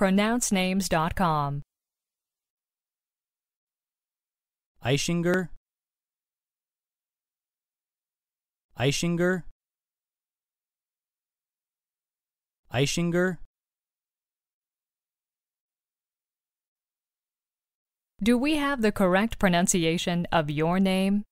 pronouncenames.com. Eichinger. Eichinger. Eichinger. Do we have the correct pronunciation of your name?